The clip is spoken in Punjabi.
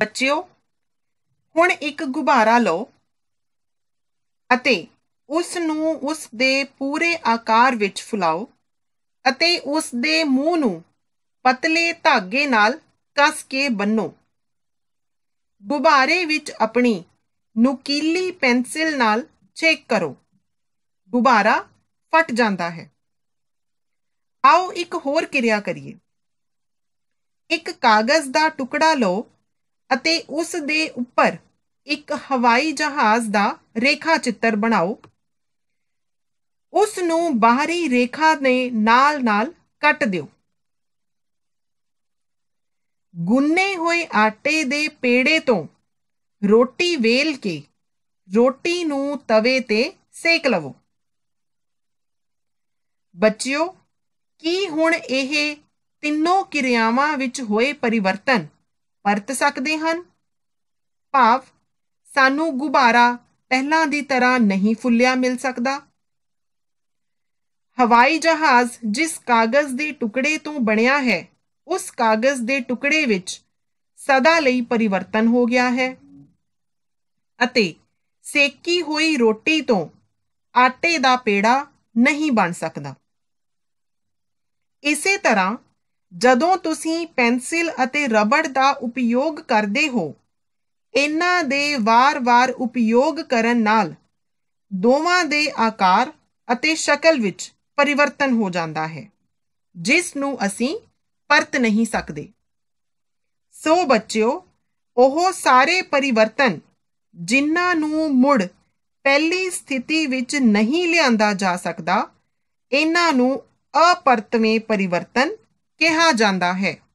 ਬੱਚਿਓ ਹੁਣ ਇੱਕ ਗੁਬਾਰਾ ਲਓ ਅਤੇ ਉਸ ਨੂੰ ਉਸ ਦੇ ਪੂਰੇ ਆਕਾਰ ਵਿੱਚ ਫੁਲਾਓ ਅਤੇ ਉਸ ਦੇ ਮੂੰਹ ਨੂੰ ਪਤਲੇ ਧਾਗੇ ਨਾਲ ਕੱਸ ਕੇ ਬੰਨੋ ਗੁਬਾਰੇ ਵਿੱਚ ਆਪਣੀ ਨੁਕੀਲੀ ਪੈਨਸਿਲ ਨਾਲ ਛੇਕ ਕਰੋ ਗੁਬਾਰਾ ਫਟ ਜਾਂਦਾ ਹੈ ਆਓ ਇੱਕ ਹੋਰ ਕਿਰਿਆ ਕਰੀਏ ਇੱਕ ਕਾਗਜ਼ ਦਾ ਟੁਕੜਾ ਲਓ ਅਤੇ ਉਸ ਦੇ ਉੱਪਰ ਇੱਕ ਹਵਾਈ ਜਹਾਜ਼ ਦਾ ਰੇਖਾ ਚਿੱਤਰ ਬਣਾਓ ਉਸ ਨੂੰ ਬਾਹਰੀ ਰੇਖਾ ਦੇ ਨਾਲ-ਨਾਲ ਕੱਟ ਦਿਓ ਗੁੰਨੇ ਹੋਏ ਆਟੇ ਦੇ ਪੇੜੇ ਤੋਂ ਰੋਟੀ ਵੇਲ ਕੇ ਰੋਟੀ ਨੂੰ ਤਵੇ ਤੇ ਸੇਕ ਲਵੋ ਬੱਚਿਓ ਕੀ ਹੁਣ ਇਹ ਤਿੰਨੋਂ ਕਿਰਿਆਵਾਂ ਵਿੱਚ ਹੋਏ ਪਰਿਵਰਤਨ ਵਰਤ ਸਕਦੇ ਹਨ ਭਾਵ ਸਾਨੂੰ ਗੁਬਾਰਾ ਪਹਿਲਾਂ ਦੀ ਤਰ੍ਹਾਂ ਨਹੀਂ ਫੁੱਲਿਆ ਮਿਲ ਸਕਦਾ ਹਵਾਈ ਜਹਾਜ਼ ਜਿਸ ਕਾਗਜ਼ ਦੇ ਟੁਕੜੇ ਤੋਂ ਬਣਿਆ ਹੈ ਉਸ ਕਾਗਜ਼ ਦੇ ਟੁਕੜੇ ਵਿੱਚ ਸਦਾ ਲਈ ਪਰਿਵਰਤਨ ਹੋ ਗਿਆ ਹੈ ਅਤੇ ਸੇਕੀ ਹੋਈ ਰੋਟੀ ਤੋਂ ਆਟੇ ਦਾ ਪੇੜਾ ਨਹੀਂ ਬਣ ਸਕਦਾ ਇਸੇ ਤਰ੍ਹਾਂ ਜਦੋਂ ਤੁਸੀਂ ਪੈਨਸਿਲ ਅਤੇ ਰਬੜ ਦਾ ਉਪਯੋਗ ਕਰਦੇ ਹੋ ਇਹਨਾਂ ਦੇ ਵਾਰ-ਵਾਰ ਉਪਯੋਗ ਕਰਨ ਨਾਲ ਦੋਵਾਂ ਦੇ ਆਕਾਰ ਅਤੇ ਸ਼ਕਲ ਵਿੱਚ ਪਰਿਵਰਤਨ ਹੋ ਜਾਂਦਾ ਹੈ ਜਿਸ ਨੂੰ ਅਸੀਂ ਪਰਤ ਨਹੀਂ ਸਕਦੇ ਸੋ ਬੱਚਿਓ ਉਹ ਸਾਰੇ ਪਰਿਵਰਤਨ ਜਿਨ੍ਹਾਂ ਨੂੰ ਮੁੜ ਪਹਿਲੀ ਸਥਿਤੀ ਵਿੱਚ ਨਹੀਂ ਲਿਆਂਦਾ ਜਾ ਸਕਦਾ ਇਹਨਾਂ ਨੂੰ ਅਪਰਤਵੇਂ ਪਰਿਵਰਤਨ ਕਿਹਾ ਜਾਂਦਾ ਹੈ